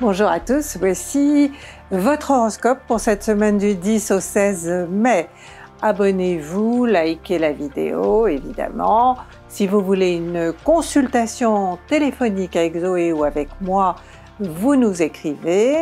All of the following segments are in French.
Bonjour à tous, voici votre horoscope pour cette semaine du 10 au 16 mai. Abonnez-vous, likez la vidéo évidemment. Si vous voulez une consultation téléphonique avec Zoé ou avec moi, vous nous écrivez.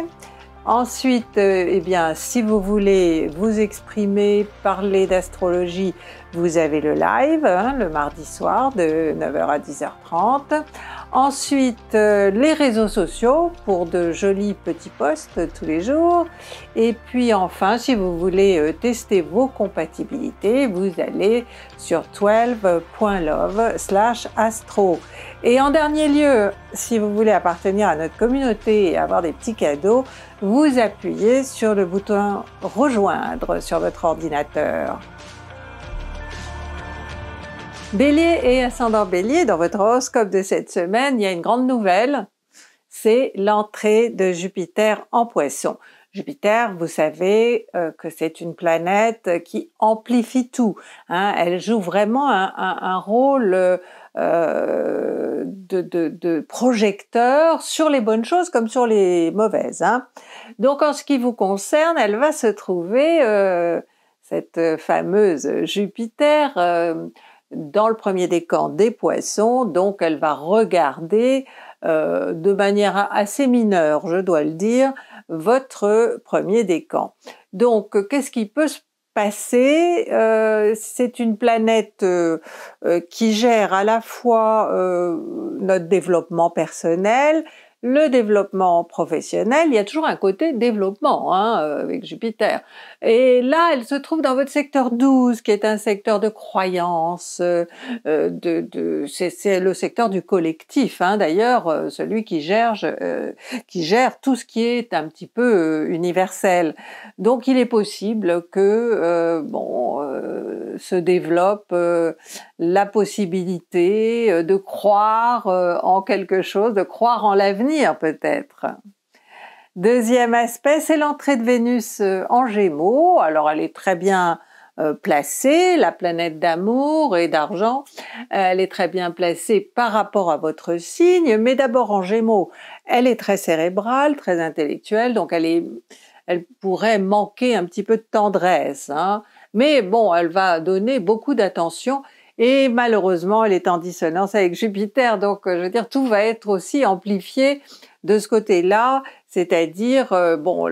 Ensuite, euh, eh bien, si vous voulez vous exprimer, parler d'astrologie, vous avez le live hein, le mardi soir de 9h à 10h30. Ensuite, euh, les réseaux sociaux pour de jolis petits posts tous les jours. Et puis enfin, si vous voulez euh, tester vos compatibilités, vous allez sur 12.love astro. Et en dernier lieu, si vous voulez appartenir à notre communauté et avoir des petits cadeaux, vous appuyez sur le bouton rejoindre sur votre ordinateur. Bélier et ascendant Bélier, dans votre horoscope de cette semaine, il y a une grande nouvelle, c'est l'entrée de Jupiter en poisson. Jupiter, vous savez euh, que c'est une planète qui amplifie tout. Hein. elle joue vraiment un, rôle euh, de, projecteur sur les bonnes choses comme sur les mauvaises. Hein. Donc en ce qui vous concerne, elle va se trouver, euh, cette fameuse Jupiter, dans le premier décan des poissons, donc elle va regarder euh, de manière assez mineure, je dois le dire, votre premier décan. Donc, qu'est-ce qui peut se passer euh, C'est une planète euh, qui gère à la fois notre développement personnel, le développement professionnel, il y a toujours un côté développement hein, euh, avec Jupiter. Et là, elle se trouve dans votre secteur 12, qui est un secteur de croyance, euh, de, c'est le secteur du collectif, hein, d'ailleurs, euh, celui qui gère, qui gère tout ce qui est un petit peu universel. Donc, il est possible que bon, se développe la possibilité euh, de croire euh, en quelque chose, de croire en l'avenir peut-être. Deuxième aspect, c'est l'entrée de Vénus euh, en Gémeaux. Alors elle est très bien placée, la planète d'amour et d'argent, elle est très bien placée par rapport à votre signe, mais d'abord en Gémeaux, elle est très cérébrale, très intellectuelle, donc elle pourrait manquer un petit peu de tendresse. Hein. Mais bon, elle va donner beaucoup d'attention et malheureusement, elle est en dissonance avec Jupiter. Donc, euh, je veux dire, tout va être aussi amplifié de ce côté-là, c'est-à-dire euh, bon,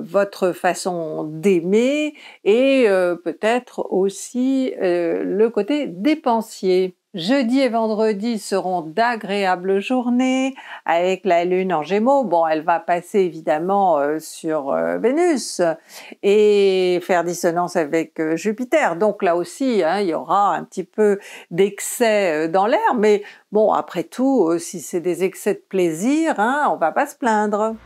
votre façon d'aimer et euh, peut-être aussi le côté dépensier. Jeudi et vendredi seront d'agréables journées avec la Lune en Gémeaux. Bon, elle va passer évidemment euh, sur euh, Vénus et faire dissonance avec euh, Jupiter. Donc là aussi, hein, il y aura un petit peu d'excès dans l'air, mais bon, après tout, si c'est des excès de plaisir, hein, on va pas se plaindre.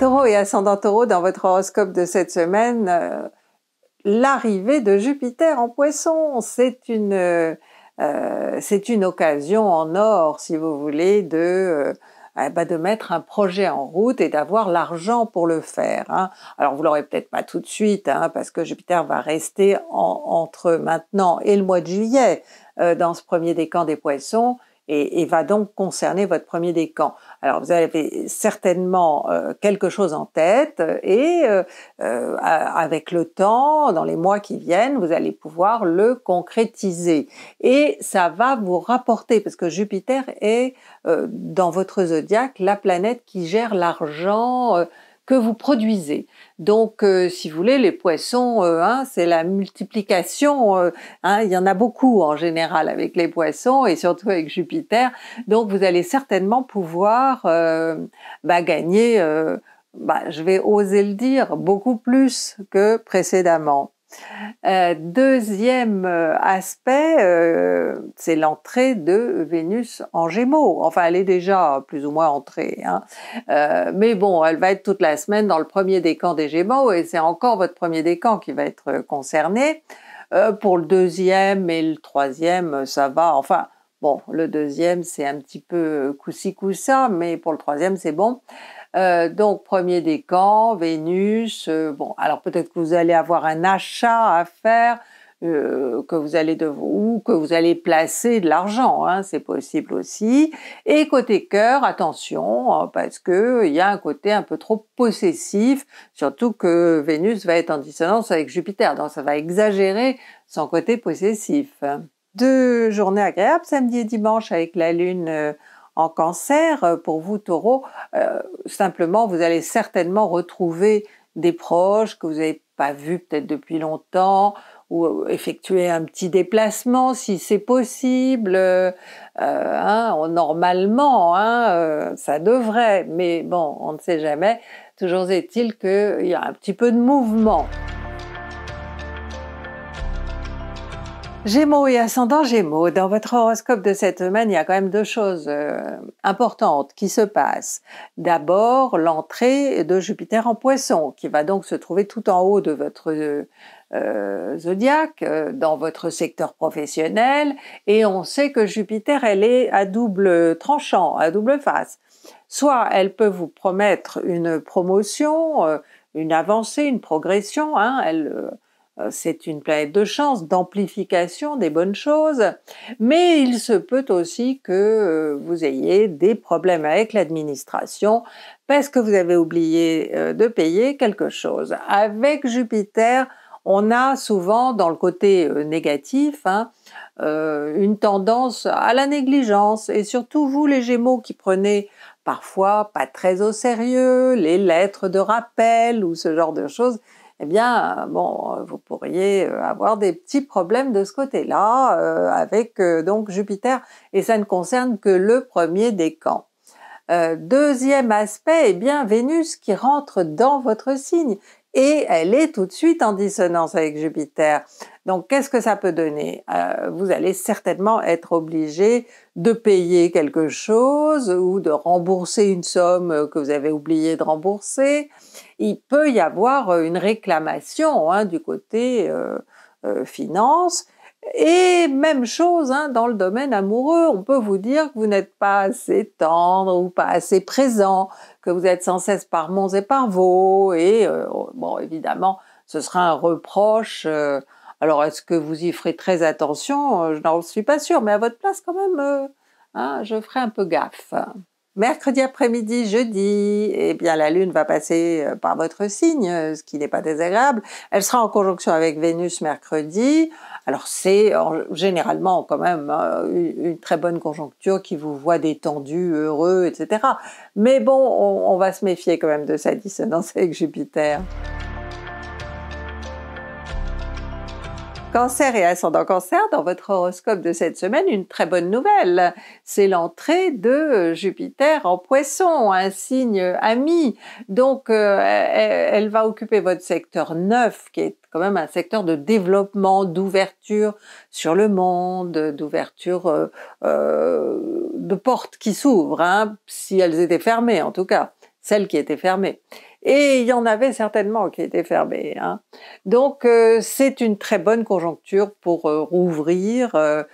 Taureau et ascendant Taureau dans votre horoscope de cette semaine l'arrivée de Jupiter en poisson. C'est une, euh, euh, c'est une occasion en or, si vous voulez, de, euh, eh ben, de mettre un projet en route et d'avoir l'argent pour le faire. Hein. Alors vous l'aurez peut-être pas tout de suite, hein, parce que Jupiter va rester entre maintenant et le mois de juillet dans ce premier décan des poissons et, et, va donc concerner votre premier décan. Alors vous avez certainement euh, quelque chose en tête et euh, euh, avec le temps, dans les mois qui viennent, vous allez pouvoir le concrétiser. Et ça va vous rapporter, parce que Jupiter est dans votre zodiaque la planète qui gère l'argent, que vous produisez. Donc, euh, si vous voulez, les poissons, euh, hein, c'est la multiplication. Euh, hein, il y en a beaucoup en général avec les poissons et surtout avec Jupiter. Donc, vous allez certainement pouvoir bah, gagner, bah, je vais oser le dire, beaucoup plus que précédemment. Euh, deuxième euh, aspect, euh, c'est l'entrée de Vénus en Gémeaux. Enfin, elle est déjà plus ou moins entrée, hein. mais bon, elle va être toute la semaine dans le premier décan des Gémeaux et c'est encore votre premier décan qui va être concerné. pour le deuxième et le troisième, ça va. Enfin, bon, le deuxième c'est un petit peu coussi ci mais pour le troisième c'est bon. Euh, donc, premier décan, Vénus. Euh, bon, alors peut-être que vous allez avoir un achat à faire euh, que vous allez de, ou que vous allez placer de l'argent, hein, c'est possible aussi. Et côté cœur, attention, hein, parce que il y a un côté un peu trop possessif, surtout que Vénus va être en dissonance avec Jupiter, donc ça va exagérer son côté possessif. Deux journées agréables, samedi et dimanche, avec la Lune en cancer, euh, pour vous taureau, euh, simplement vous allez certainement retrouver des proches que vous n'avez pas vus peut-être depuis longtemps, ou euh, effectuer un petit déplacement si c'est possible. Hein, oh, normalement, hein, ça devrait, mais bon, on ne sait jamais. Toujours est-il qu'il y a un petit peu de mouvement. Gémeaux et ascendant Gémeaux, dans votre horoscope de cette semaine, il y a quand même deux choses euh, importantes qui se passent. D'abord, l'entrée de Jupiter en poisson, qui va donc se trouver tout en haut de votre euh, zodiaque, euh, dans votre secteur professionnel, et on sait que Jupiter, elle est à double tranchant, à double face. Soit elle peut vous promettre une promotion, une avancée, une progression, hein, elle euh, c'est une planète de chance, d'amplification des bonnes choses, mais il se peut aussi que euh, vous ayez des problèmes avec l'administration parce que vous avez oublié euh, de payer quelque chose. Avec Jupiter, on a souvent dans le côté négatif hein, une tendance à la négligence et surtout vous les Gémeaux qui prenez parfois pas très au sérieux les lettres de rappel ou ce genre de choses, eh bien, euh, bon, euh, vous pourriez euh, avoir des petits problèmes de ce côté-là avec donc Jupiter, et ça ne concerne que le premier décan. camps. deuxième aspect, eh bien, Vénus qui rentre dans votre signe et elle est tout de suite en dissonance avec Jupiter. Donc qu'est-ce que ça peut donner Vous allez certainement être obligé de payer quelque chose ou de rembourser une somme que vous avez oublié de rembourser il peut y avoir euh, une réclamation hein, du côté euh, euh, finance. Et même chose hein, dans le domaine amoureux, on peut vous dire que vous n'êtes pas assez tendre ou pas assez présent, que vous êtes sans cesse par mons et par vos, et oh, bon évidemment ce sera un reproche. alors est-ce que vous y ferez très attention Je n'en suis pas sûre, mais à votre place quand même, hein, je ferai un peu gaffe. Mercredi après-midi, jeudi, eh bien la Lune va passer euh, par votre signe, euh, ce qui n'est pas désagréable. Elle sera en conjonction avec Vénus mercredi. Alors c'est généralement quand même hein, une très bonne conjoncture qui vous voit détendu, heureux, etc. Mais bon, on, va se méfier quand même de sa dissonance avec Jupiter. Cancer et ascendant cancer, dans votre horoscope de cette semaine, une très bonne nouvelle, c'est l'entrée de Jupiter en poisson, un signe ami. Donc euh, elle va occuper votre secteur 9, qui est quand même un secteur de développement, d'ouverture sur le monde, d'ouverture euh, euh, de portes qui s'ouvrent, hein, si elles étaient fermées en tout cas, celles qui étaient fermées. Et il y en avait certainement qui étaient fermés. Hein. Donc euh, c'est une très bonne conjoncture pour euh, rouvrir, euh,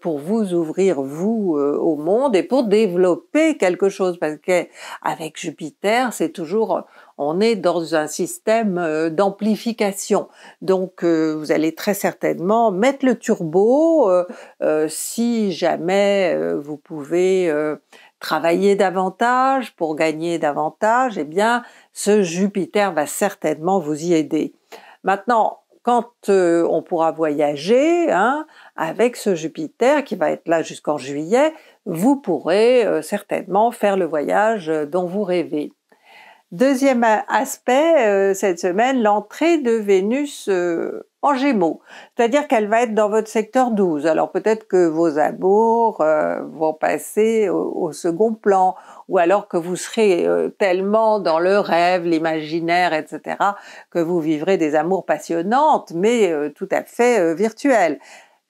pour vous ouvrir vous au monde et pour développer quelque chose parce qu'avec Jupiter c'est toujours on est dans un système d'amplification. Donc vous allez très certainement mettre le turbo si jamais vous pouvez travailler davantage, pour gagner davantage, eh bien ce Jupiter va certainement vous y aider. Maintenant, quand euh, on pourra voyager hein, avec ce Jupiter qui va être là jusqu'en juillet, vous pourrez euh, certainement faire le voyage euh, dont vous rêvez. Deuxième aspect, euh, cette semaine, l'entrée de Vénus euh, en Gémeaux, c'est-à-dire qu'elle va être dans votre secteur 12. Alors peut-être que vos amours euh, vont passer au, second plan, ou alors que vous serez tellement dans le rêve, l'imaginaire, etc., que vous vivrez des amours passionnantes, mais tout à fait virtuelles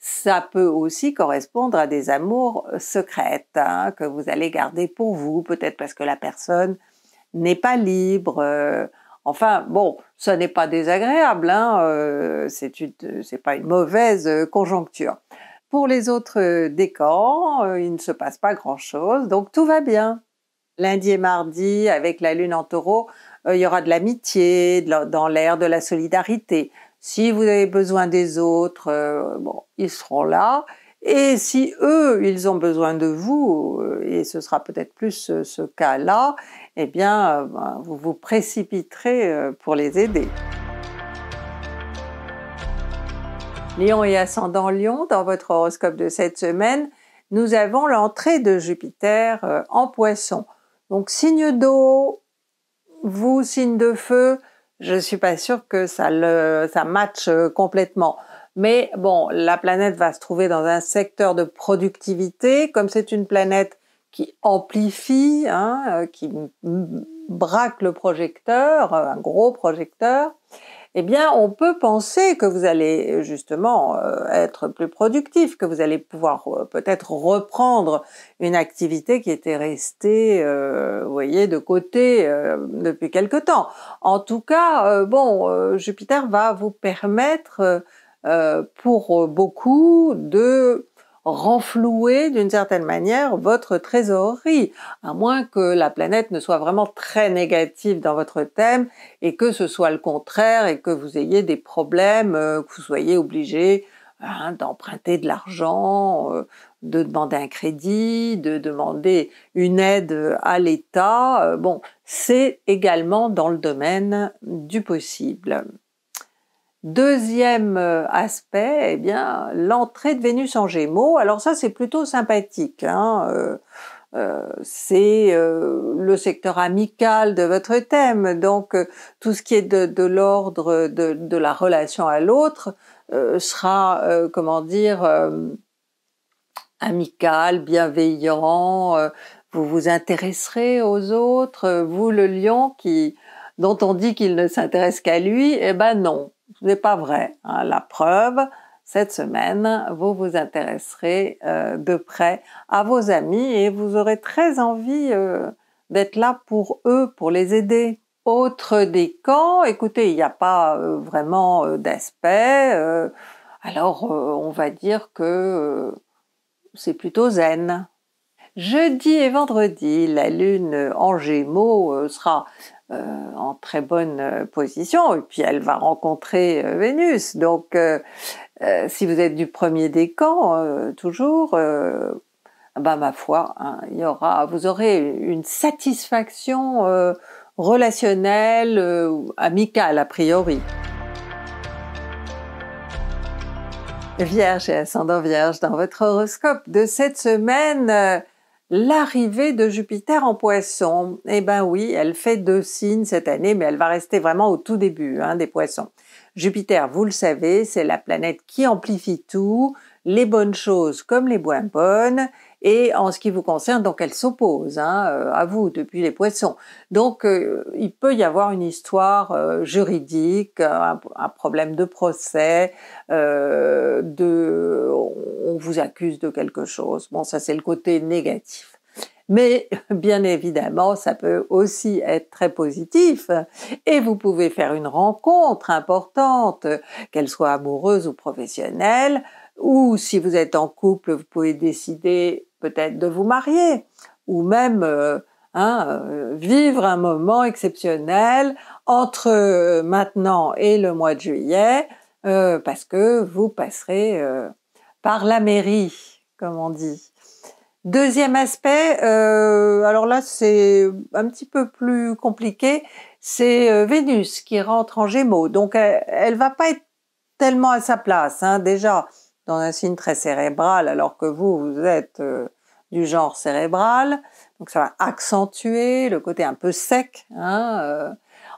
ça peut aussi correspondre à des amours secrètes hein, que vous allez garder pour vous, peut-être parce que la personne n'est pas libre. Euh, enfin, bon, ce n'est pas désagréable, hein, n'est euh, c'est pas une mauvaise euh, conjoncture. Pour les autres décors, il ne se passe pas grand-chose, donc tout va bien. Lundi et mardi, avec la lune en taureau, il y aura de l'amitié, dans l'air de la solidarité. Si vous avez besoin des autres, bon, ils seront là et si eux, ils ont besoin de vous, euh, et ce sera peut-être plus euh, ce, cas-là, eh bien, euh, ben, vous vous précipiterez pour les aider. Lion et ascendant Lion, dans votre horoscope de cette semaine, nous avons l'entrée de Jupiter en poisson. Donc signe d'eau, vous signe de feu, je ne suis pas sûre que ça le ça matche complètement. Mais bon, la planète va se trouver dans un secteur de productivité, comme c'est une planète qui amplifie, hein, euh, qui braque le projecteur, euh, un gros projecteur, eh bien, on peut penser que vous allez justement euh, être plus productif, que vous allez pouvoir peut-être reprendre une activité qui était restée, vous voyez, de côté depuis quelque temps. En tout cas, bon, Jupiter va vous permettre euh, pour euh, beaucoup de renflouer d'une certaine manière votre trésorerie, à moins que la planète ne soit vraiment très négative dans votre thème et que ce soit le contraire et que vous ayez des problèmes, euh, que vous soyez obligé hein, d'emprunter de l'argent, de demander un crédit, de demander une aide à l'État. bon, c'est également dans le domaine du possible. Deuxième euh, aspect, eh bien, l'entrée de Vénus en Gémeaux. Alors ça, c'est plutôt sympathique. Hein, euh, euh, c'est le secteur amical de votre thème, donc tout ce qui est de, l'ordre de, de, la relation à l'autre sera, comment dire, amical, bienveillant. vous vous intéresserez aux autres. Vous, le lion, qui dont on dit qu'il ne s'intéresse qu'à lui, eh ben non, ce n'est pas vrai. Hein. La preuve, cette semaine, vous vous intéresserez euh, de près à vos amis et vous aurez très envie euh, d'être là pour eux, pour les aider. Autre des camps, écoutez, il n'y a pas euh, vraiment d'aspect, alors on va dire que c'est plutôt zen. Jeudi et vendredi, la lune en gémeaux sera euh, en très bonne euh, position et puis elle va rencontrer euh, Vénus. Donc si vous êtes du premier décan, toujours, bah ma foi, hein, il y aura, vous aurez une satisfaction relationnelle, ou amicale a priori. Vierge et ascendant Vierge, dans votre horoscope de cette semaine, L'arrivée de Jupiter en poisson, eh ben oui, elle fait deux signes cette année, mais elle va rester vraiment au tout début hein, des poissons. Jupiter, vous le savez, c'est la planète qui amplifie tout, les bonnes choses comme les moins bonnes, et en ce qui vous concerne, donc elle s'oppose hein, euh, à vous depuis les poissons. Donc euh, il peut y avoir une histoire euh, juridique, un, un, problème de procès, euh, de, on vous accuse de quelque chose. Bon, ça c'est le côté négatif. Mais bien évidemment, ça peut aussi être très positif et vous pouvez faire une rencontre importante, qu'elle soit amoureuse ou professionnelle, ou si vous êtes en couple, vous pouvez décider peut-être de vous marier, ou même euh, hein, euh, vivre un moment exceptionnel entre euh, maintenant et le mois de juillet, parce que vous passerez par la mairie, comme on dit. Deuxième aspect, alors là c'est un petit peu plus compliqué, c'est Vénus qui rentre en Gémeaux, donc elle, va pas être tellement à sa place. Hein, déjà, dans un signe très cérébral, alors que vous, vous êtes euh, du genre cérébral. Donc ça va accentuer le côté un peu sec. Hein, euh.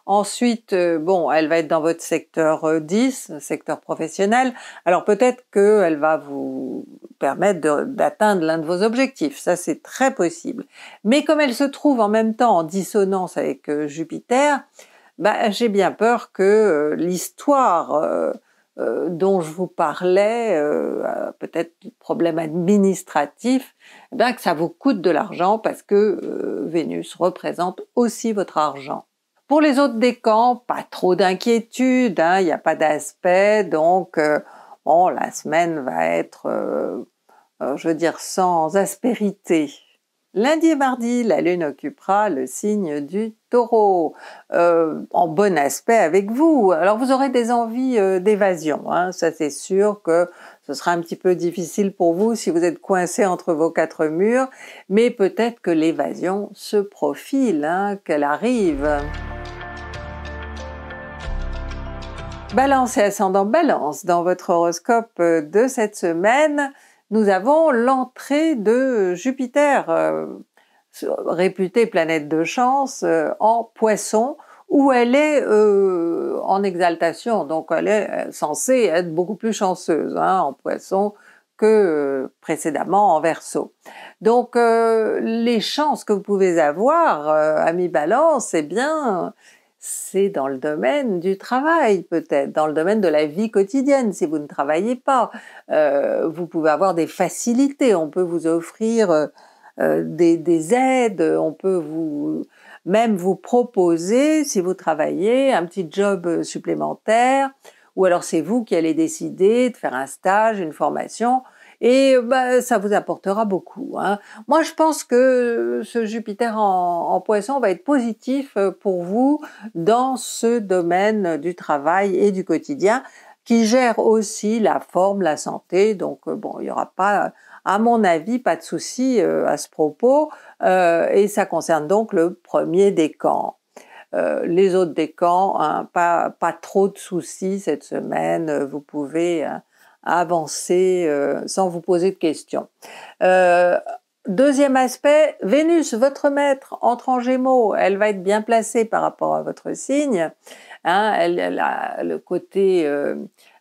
Ensuite, euh, bon, elle va être dans votre secteur 10, secteur professionnel. Alors peut-être qu'elle va vous permettre d'atteindre l'un de vos objectifs. Ça, c'est très possible. Mais comme elle se trouve en même temps en dissonance avec Jupiter, bah, j'ai bien peur que l'histoire euh, dont je vous parlais, euh, euh, peut-être problème administratif, eh que ça vous coûte de l'argent parce que Vénus représente aussi votre argent. Pour les autres décans, pas trop d'inquiétude, hein, il n'y a pas d'aspect, donc la semaine va être, je veux dire, sans aspérité, Lundi et mardi, la Lune occupera le signe du taureau, euh, en bon aspect avec vous. Alors vous aurez des envies euh, d'évasion, hein. ça c'est sûr que ce sera un petit peu difficile pour vous si vous êtes coincé entre vos quatre murs, mais peut-être que l'évasion se profile, hein, qu'elle arrive. Balance et ascendant balance dans votre horoscope euh, de cette semaine nous avons l'entrée de Jupiter, euh, réputée planète de chance, euh, en poisson, où elle est euh, en exaltation, donc elle est censée être beaucoup plus chanceuse hein, en poisson que précédemment en verso. Donc les chances que vous pouvez avoir, ami balance, eh bien, c'est dans le domaine du travail peut-être, dans le domaine de la vie quotidienne. Si vous ne travaillez pas, euh, vous pouvez avoir des facilités, on peut vous offrir euh, euh, des, des, aides, on peut vous même vous proposer, si vous travaillez, un petit job supplémentaire, ou alors c'est vous qui allez décider de faire un stage, une formation et bah, ça vous apportera beaucoup. Hein. Moi, je pense que ce Jupiter en, poisson va être positif euh, pour vous dans ce domaine du travail et du quotidien qui gère aussi la forme, la santé. Donc, euh, bon, il n'y aura pas, à mon avis, pas de souci euh, à ce propos. et ça concerne donc le premier décan. Euh, les autres décans, hein, pas, trop de soucis cette semaine. Vous pouvez hein, avancer euh, sans vous poser de questions. Euh, deuxième aspect, Vénus, votre maître, entre en Gémeaux, elle va être bien placée par rapport à votre signe. Hein. elle, a le côté euh,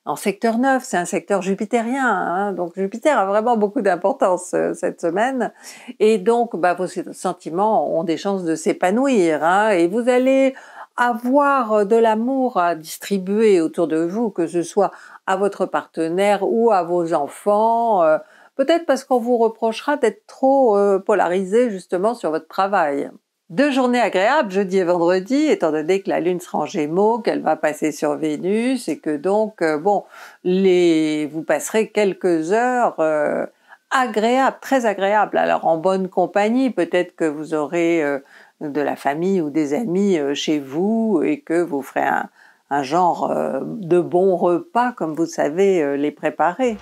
en secteur 9, c'est un secteur jupitérien, hein. donc Jupiter a vraiment beaucoup d'importance cette semaine, et donc bah, vos sentiments ont des chances de s'épanouir, hein. et vous allez avoir euh, de l'amour à distribuer autour de vous, que ce soit à votre partenaire ou à vos enfants, euh, peut-être parce qu'on vous reprochera d'être trop euh, polarisé justement sur votre travail. Deux journées agréables, jeudi et vendredi, étant donné que la Lune sera en Gémeaux, qu'elle va passer sur Vénus et que donc, bon, les... vous passerez quelques heures agréables, très agréables, alors en bonne compagnie, peut-être que vous aurez de la famille ou des amis euh, chez vous et que vous ferez un, genre euh, de bon repas comme vous savez euh, les préparer.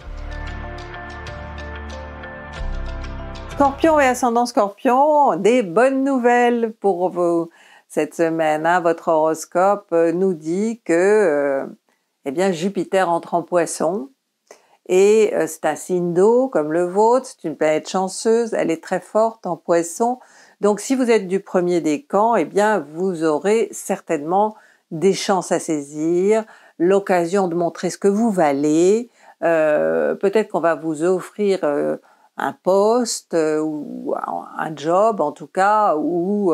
Scorpion et ascendant Scorpion, des bonnes nouvelles pour vous cette semaine. Hein. votre horoscope nous dit que eh bien Jupiter entre en Poisson et c'est un signe d'eau comme le vôtre. C'est une planète chanceuse. Elle est très forte en Poisson. Donc si vous êtes du premier des camps, eh bien vous aurez certainement des chances à saisir, l'occasion de montrer ce que vous valez, euh, peut-être qu'on va vous offrir euh, un poste euh, ou un job en tout cas où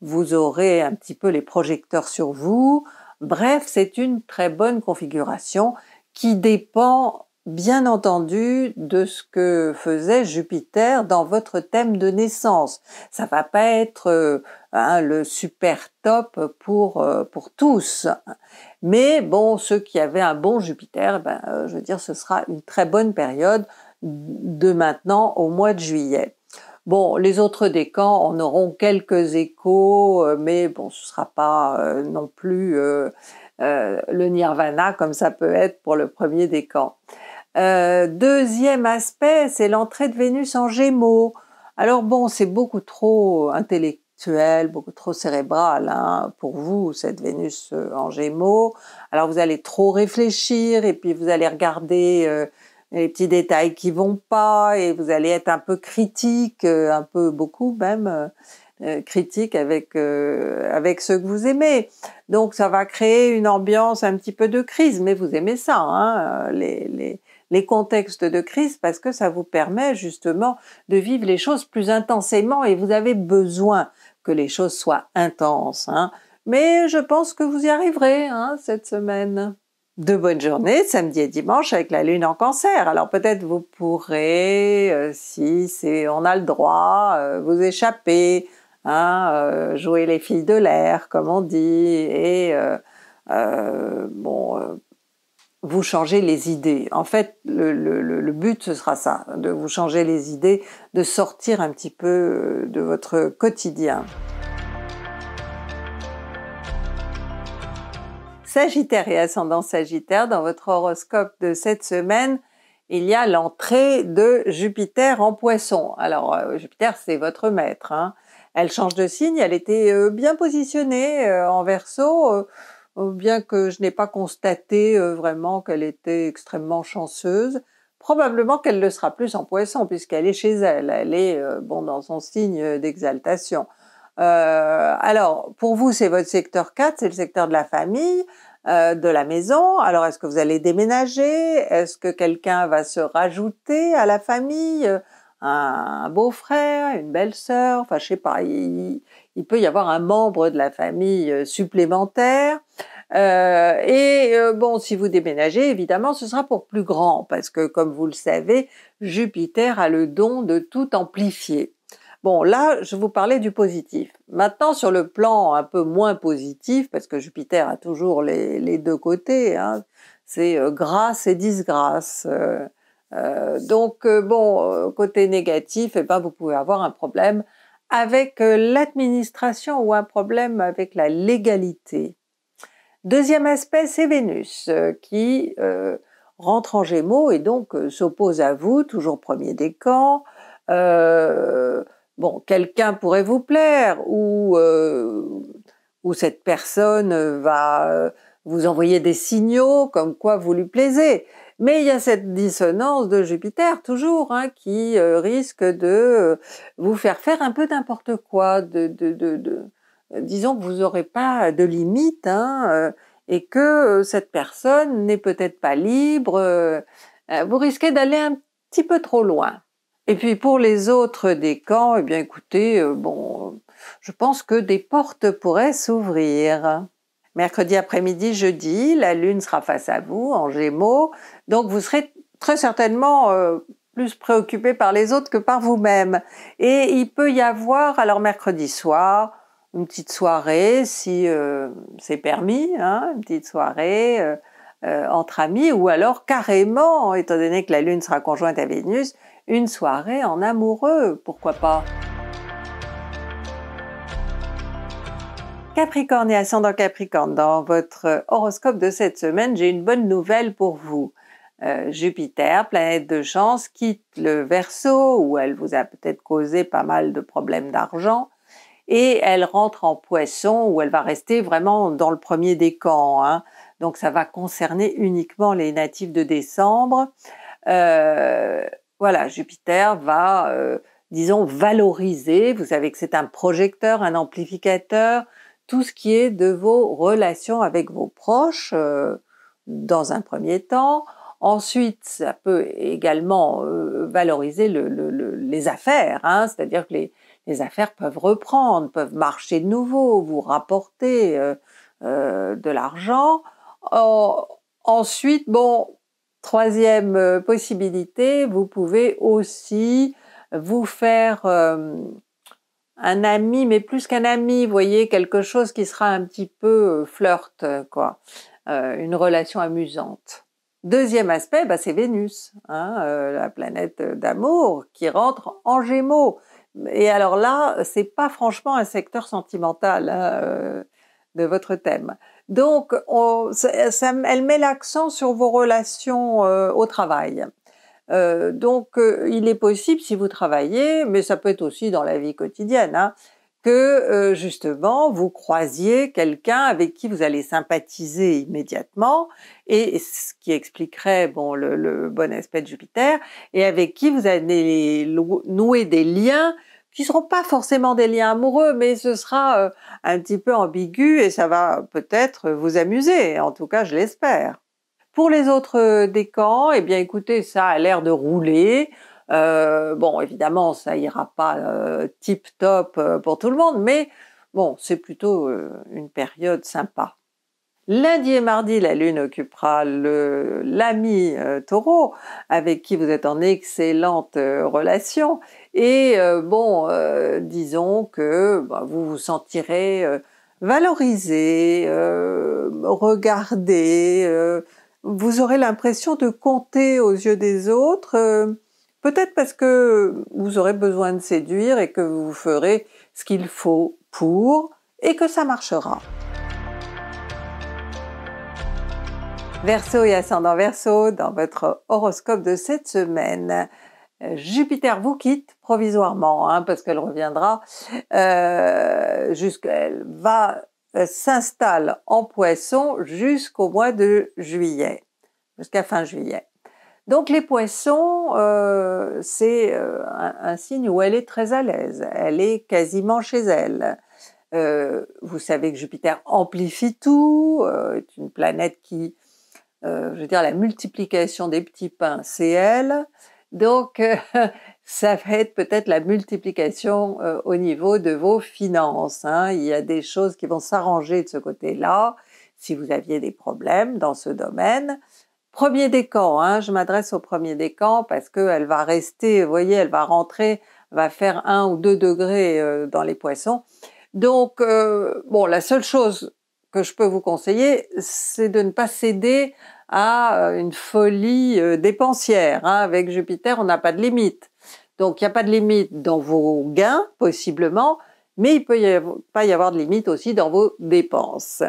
vous aurez un petit peu les projecteurs sur vous. Bref, c'est une très bonne configuration qui dépend bien entendu de ce que faisait Jupiter dans votre thème de naissance. Ça va pas être euh, hein, le super top pour euh, pour tous, mais bon, ceux qui avaient un bon Jupiter, ben, euh, je veux dire, ce sera une très bonne période de maintenant au mois de juillet. Bon, les autres décans en auront quelques échos, mais bon, ce sera pas non plus le nirvana comme ça peut être pour le premier décan. Euh, deuxième aspect, c'est l'entrée de Vénus en Gémeaux. Alors bon, c'est beaucoup trop intellectuel, beaucoup trop cérébral hein, pour vous, cette Vénus euh, en Gémeaux. Alors vous allez trop réfléchir et puis vous allez regarder euh, les petits détails qui vont pas et vous allez être un peu critique, un peu beaucoup même critique avec avec ceux que vous aimez. Donc ça va créer une ambiance un petit peu de crise, mais vous aimez ça, hein, les, les, les contextes de crise parce que ça vous permet justement de vivre les choses plus intensément et vous avez besoin que les choses soient intenses. Hein. Mais je pense que vous y arriverez hein, cette semaine. De bonnes journées, samedi et dimanche avec la lune en cancer. Alors peut-être vous pourrez, euh, si on a le droit, euh, vous échapper, hein, euh, jouer les filles de l'air, comme on dit, et bon, vous changez les idées. En fait, le, but, ce sera ça, de vous changer les idées, de sortir un petit peu euh, de votre quotidien. Sagittaire et ascendant Sagittaire, dans votre horoscope de cette semaine, il y a l'entrée de Jupiter en poisson. Alors, euh, Jupiter, c'est votre maître. Hein. Elle change de signe, elle était euh, bien positionnée en verso Oh, bien que je n'ai pas constaté euh, vraiment qu'elle était extrêmement chanceuse. Probablement qu'elle le sera plus en poisson, puisqu'elle est chez elle, elle est euh, bon dans son signe d'exaltation. Euh, alors, pour vous, c'est votre secteur 4, c'est le secteur de la famille, de la maison. Alors, est-ce que vous allez déménager Est-ce que quelqu'un va se rajouter à la famille un, beau-frère, une belle-sœur Enfin, je sais pas il peut y avoir un membre de la famille euh, supplémentaire. Euh, et euh, bon, si vous déménagez, évidemment, ce sera pour plus grand, parce que comme vous le savez, Jupiter a le don de tout amplifier. Bon, là, je vous parlais du positif. Maintenant, sur le plan un peu moins positif, parce que Jupiter a toujours les, deux côtés, hein, c'est grâce et disgrâce. donc, bon, côté négatif, eh ben, vous pouvez avoir un problème avec euh, l'administration ou un problème avec la légalité. Deuxième aspect, c'est Vénus euh, qui euh, rentre en Gémeaux et donc s'oppose à vous, toujours premier décan. camps. bon, quelqu'un pourrait vous plaire ou, ou cette personne va vous envoyer des signaux comme quoi vous lui plaisez. Mais il y a cette dissonance de Jupiter toujours hein, qui euh, risque de euh, vous faire faire un peu n'importe quoi, de, de, de, euh, disons que vous n'aurez pas de limite hein, et que cette personne n'est peut-être pas libre. vous risquez d'aller un petit peu trop loin. Et puis pour les autres décans, eh bien écoutez, bon, je pense que des portes pourraient s'ouvrir mercredi après-midi, jeudi, la Lune sera face à vous en Gémeaux, donc vous serez très certainement euh, plus préoccupé par les autres que par vous-même. Et il peut y avoir, alors mercredi soir, une petite soirée, si euh, c'est permis, hein, une petite soirée euh, entre amis, ou alors carrément, étant donné que la Lune sera conjointe à Vénus, une soirée en amoureux, pourquoi pas Capricorne et ascendant Capricorne, dans votre horoscope de cette semaine, j'ai une bonne nouvelle pour vous. Euh, Jupiter, planète de chance, quitte le verso où elle vous a peut-être causé pas mal de problèmes d'argent et elle rentre en Poisson où elle va rester vraiment dans le premier décan. Hein. Donc ça va concerner uniquement les natifs de décembre. Euh, voilà, Jupiter va, euh, disons, valoriser. Vous savez que c'est un projecteur, un amplificateur, tout ce qui est de vos relations avec vos proches euh, dans un premier temps. Ensuite, ça peut également euh, valoriser les affaires, hein. c'est-à-dire que les, affaires peuvent reprendre, peuvent marcher de nouveau, vous rapporter euh, de l'argent. ensuite, bon, troisième possibilité, vous pouvez aussi vous faire un ami, mais plus qu'un ami, vous voyez, quelque chose qui sera un petit peu euh, flirt, euh, quoi, euh, une relation amusante. Deuxième aspect, bah, c'est Vénus, hein, la planète d'amour qui rentre en Gémeaux. Et alors là, c'est pas franchement un secteur sentimental hein, de votre thème. Donc, elle met l'accent sur vos relations au travail. Euh, donc, euh, il est possible, si vous travaillez, mais ça peut être aussi dans la vie quotidienne, hein, que euh, justement vous croisiez quelqu'un avec qui vous allez sympathiser immédiatement, et ce qui expliquerait bon le, bon aspect de Jupiter, et avec qui vous allez nouer des liens qui ne seront pas forcément des liens amoureux, mais ce sera un petit peu ambigu et ça va peut-être vous amuser. En tout cas, je l'espère. Pour les autres euh, décans, eh bien écoutez, ça a l'air de rouler. Euh, bon, évidemment, ça ira pas euh, tip top pour tout le monde, mais bon, c'est plutôt une période sympa. Lundi et mardi, la Lune occupera le l'ami Taureau avec qui vous êtes en excellente relation et bon, disons que bah, vous vous sentirez valorisé, regardé vous aurez l'impression de compter aux yeux des autres, euh, peut-être parce que vous aurez besoin de séduire et que vous ferez ce qu'il faut pour et que ça marchera. Verseau et ascendant Verseau, dans votre horoscope de cette semaine, Jupiter vous quitte provisoirement, hein, parce qu'elle reviendra, euh, jusqu'elle va euh, s'installe en poisson jusqu'au mois de juillet, jusqu'à fin juillet. Donc les poissons, euh, c'est euh, un, signe où elle est très à l'aise, elle est quasiment chez elle. vous savez que Jupiter amplifie tout, est une planète qui, je veux dire, la multiplication des petits pains, c'est elle. Donc ça va peut-être la multiplication euh, au niveau de vos finances. Hein. Il y a des choses qui vont s'arranger de ce côté-là, si vous aviez des problèmes dans ce domaine. Premier décan, hein, je m'adresse au premier décan parce qu'elle va rester, vous voyez, elle va rentrer, va faire un ou deux degrés euh, dans les poissons. Donc, euh, bon, la seule chose que je peux vous conseiller, c'est de ne pas céder à une folie dépensière. Hein. Avec Jupiter, on n'a pas de limite. Donc il n'y a pas de limite dans vos gains, possiblement, mais il peut pas y avoir de limite aussi dans vos dépenses.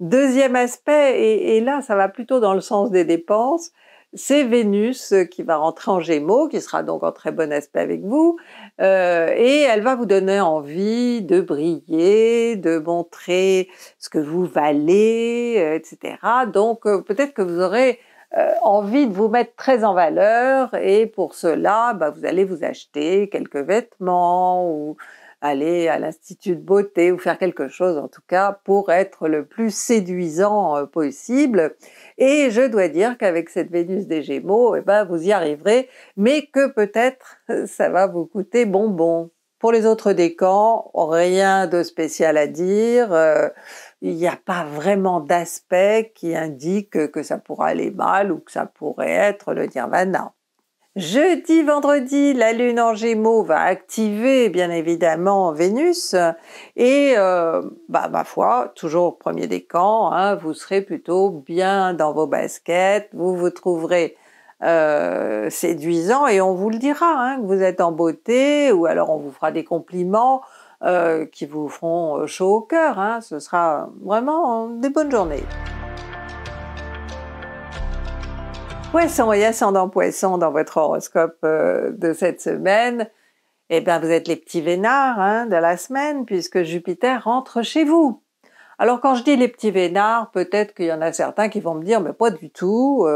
Deuxième aspect, et, là ça va plutôt dans le sens des dépenses, c'est Vénus euh, qui va rentrer en Gémeaux, qui sera donc en très bon aspect avec vous, euh, et elle va vous donner envie de briller, de montrer ce que vous valez, euh, etc. Donc peut-être que vous aurez euh, envie de vous mettre très en valeur et pour cela, bah, vous allez vous acheter quelques vêtements ou aller à l'institut de beauté ou faire quelque chose en tout cas pour être le plus séduisant euh, possible. Et je dois dire qu'avec cette Vénus des Gémeaux, eh ben, vous y arriverez, mais que peut-être ça va vous coûter bonbon. Pour les autres décans, rien de spécial à dire. Euh, il n'y a pas vraiment d'aspect qui indique que ça pourra aller mal ou que ça pourrait être le nirvana. Jeudi, vendredi, la Lune en Gémeaux va activer bien évidemment Vénus et euh, bah, ma foi, toujours premier décan, hein, vous serez plutôt bien dans vos baskets, vous vous trouverez euh, séduisant et on vous le dira, hein, que vous êtes en beauté ou alors on vous fera des compliments, euh, qui vous feront euh, chaud au cœur. Hein. Ce sera vraiment des bonnes journées. Poisson et ascendant poisson dans votre horoscope euh, de cette semaine, eh bien vous êtes les petits vénards hein, de la semaine puisque Jupiter rentre chez vous. Alors quand je dis les petits vénards, peut-être qu'il y en a certains qui vont me dire mais pas du tout,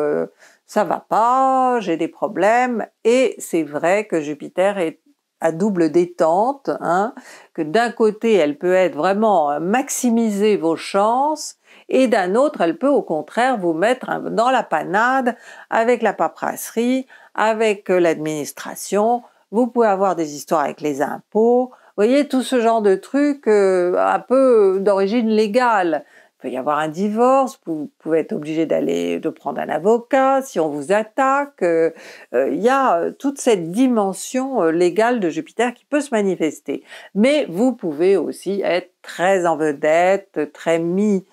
ça va pas, j'ai des problèmes et c'est vrai que Jupiter est à double détente, hein, que d'un côté elle peut être vraiment euh, maximiser vos chances et d'un autre elle peut au contraire vous mettre dans la panade avec la paperasserie, avec euh, l'administration, vous pouvez avoir des histoires avec les impôts, vous voyez tout ce genre de trucs euh, un peu d'origine légale peut y avoir un divorce, vous pouvez être obligé d'aller de prendre un avocat si on vous attaque. Euh, euh, il y a euh, toute cette dimension légale de Jupiter qui peut se manifester. Mais vous pouvez aussi être très en vedette, très mis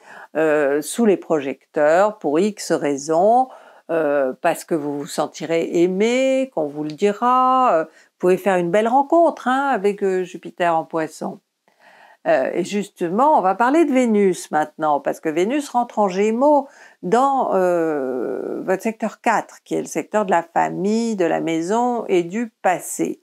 sous les projecteurs pour X raisons. parce que vous vous sentirez aimé, qu'on vous le dira. Vous pouvez faire une belle rencontre hein, avec Jupiter en poisson. Euh, et justement, on va parler de Vénus maintenant, parce que Vénus rentre en Gémeaux dans euh, votre secteur 4, qui est le secteur de la famille, de la maison et du passé.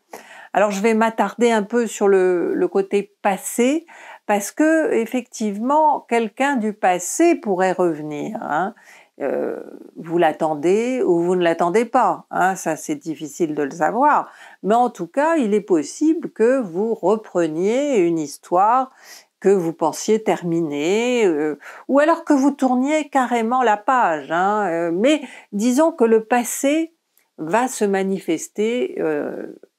Alors je vais m'attarder un peu sur le, côté passé, parce que effectivement, quelqu'un du passé pourrait revenir. Hein. Euh, vous l'attendez ou vous ne l'attendez pas. Hein, ça, c'est difficile de le savoir. Mais en tout cas, il est possible que vous repreniez une histoire que vous pensiez terminée, euh, ou alors que vous tourniez carrément la page. Hein, euh, mais disons que le passé va se manifester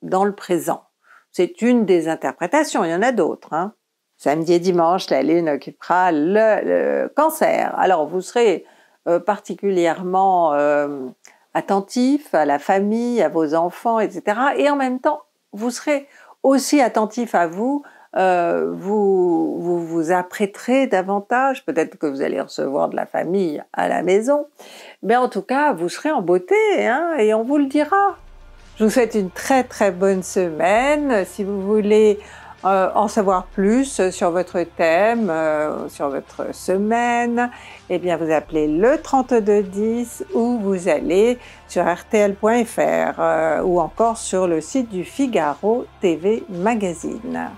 dans le présent. C'est une des interprétations, il y en a d'autres. Hein. Samedi et dimanche, la Lune occupera le, cancer. Alors vous serez euh, particulièrement euh, attentif à la famille, à vos enfants, etc. Et en même temps, vous serez aussi attentif à euh, vous, vous, vous apprêterez davantage, peut-être que vous allez recevoir de la famille à la maison, mais en tout cas, vous serez en beauté hein, et on vous le dira. Je vous souhaite une très très bonne semaine. Si vous voulez euh, en savoir plus euh, sur votre thème, euh, sur votre semaine, eh bien vous appelez le 3210 ou vous allez sur rtl.fr ou encore sur le site du Figaro TV Magazine.